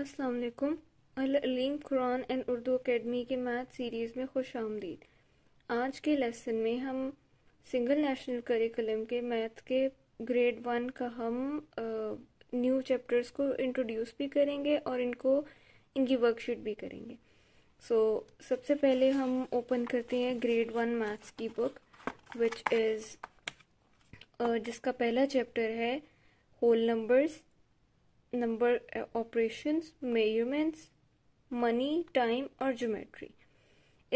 असलकुम Aleem Quran and Urdu academy के math series में खुश आमदीद आज के लेसन में हम सिंगल नेशनल करिकुलम के मैथ के ग्रेड वन का हम न्यू चैप्टर्स को इंट्रोड्यूस भी करेंगे और इनको इनकी वर्कशीट भी करेंगे सो so, सबसे पहले हम ओपन करते हैं ग्रेड वन मैथ्स की बुक विच इज़ जिसका पहला चैप्टर है whole numbers number operation measurements money time और ज्योमेट्री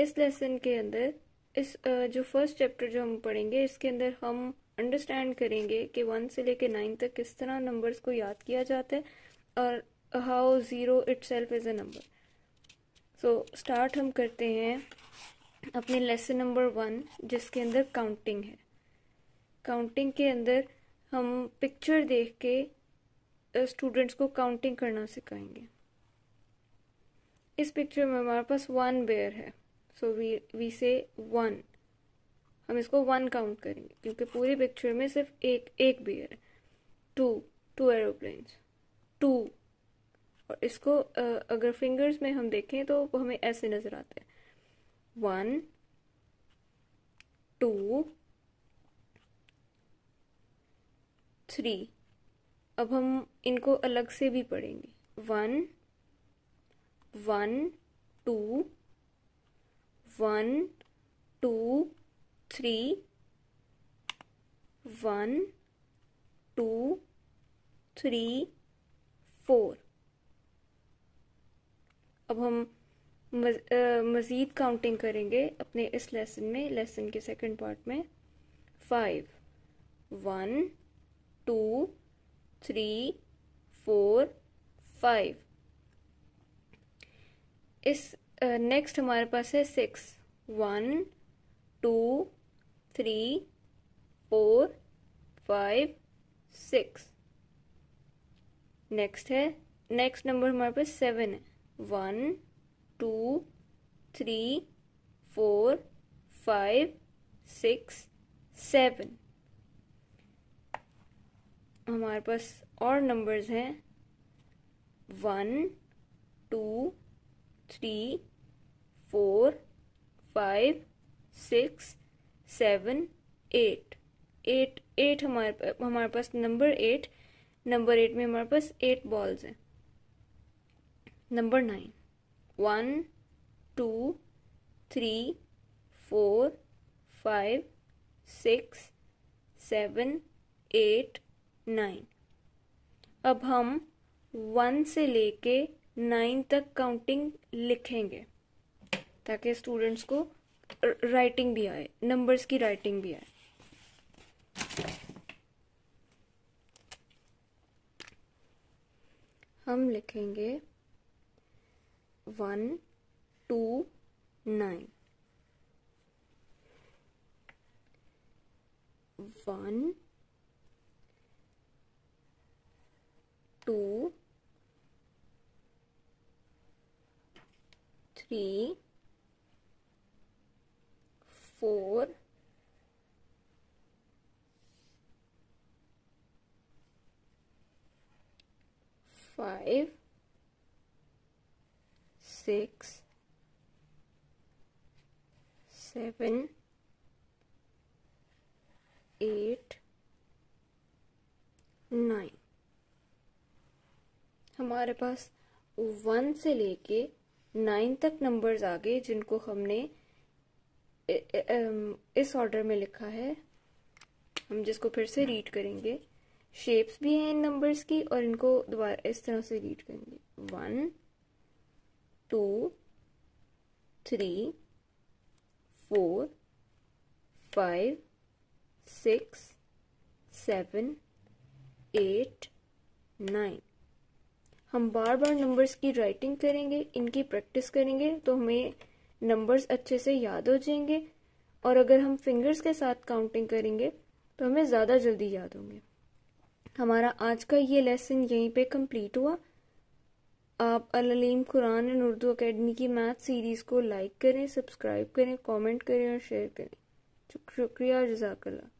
इस लेसन के अंदर इस जो फर्स्ट चैप्टर जो हम पढ़ेंगे इसके अंदर हम अंडरस्टैंड करेंगे कि वन से लेकर नाइन तक किस तरह नंबर्स को याद किया जाता है और how zero itself is a number so start हम करते हैं अपने लेसन नंबर वन जिसके अंदर काउंटिंग है काउंटिंग के अंदर हम पिक्चर देख के स्टूडेंट्स को काउंटिंग करना सिखाएंगे इस पिक्चर में हमारे पास वन बेयर है so we we say one हम इसको वन काउंट करेंगे क्योंकि पूरी पिक्चर में सिर्फ एक एक बेयर है टू टू एरोप्लेन्स टू और इसको अगर फिंगर्स में हम देखें तो वो हमें ऐसे नज़र आते हैं वन टू थ्री अब हम इनको अलग से भी पढ़ेंगे one one two one two three one two three four अब हम मज़ीद काउंटिंग करेंगे अपने इस लेसन में लेसन के सेकंड पार्ट में five one two three four five इस नेक्स्ट uh, हमारे पास है six one two three four five six next है नेक्स्ट नंबर हमारे पास सेवन है one two three four five six seven हमारे पास और नंबर्स हैं one two three four five six seven eight eight eight हमारे हमारे पास नंबर एट नंबर एट में हमारे पास एट बॉल्स हैं number nine one two three four five six seven eight nine अब हम वन से लेके नाइन तक काउंटिंग लिखेंगे ताकि स्टूडेंट्स को राइटिंग भी आए नंबर्स की राइटिंग भी आए हम लिखेंगे one two nine one two, three, four, five, six, seven, eight, nine. हमारे पास वन से लेके नाइन तक नंबर्स आ गए जिनको हमने इस ऑर्डर में लिखा है हम जिसको फिर से रीड करेंगे शेप्स भी हैं इन नंबर्स की और इनको दोबारा इस तरह से रीड करेंगे one two three four five six seven eight nine हम बार बार नंबर्स की राइटिंग करेंगे इनकी प्रैक्टिस करेंगे तो हमें नंबर्स अच्छे से याद हो जाएंगे और अगर हम फिंगर्स के साथ काउंटिंग करेंगे तो हमें ज़्यादा जल्दी याद होंगे हमारा आज का ये लेसन यहीं पे कंप्लीट हुआ आप अलीम कुरान एंड उर्दू अकेडमी की मैथ सीरीज़ को लाइक करें सब्सक्राइब करें कमेंट करें और शेयर करें शुक्रिया जजाकल्ला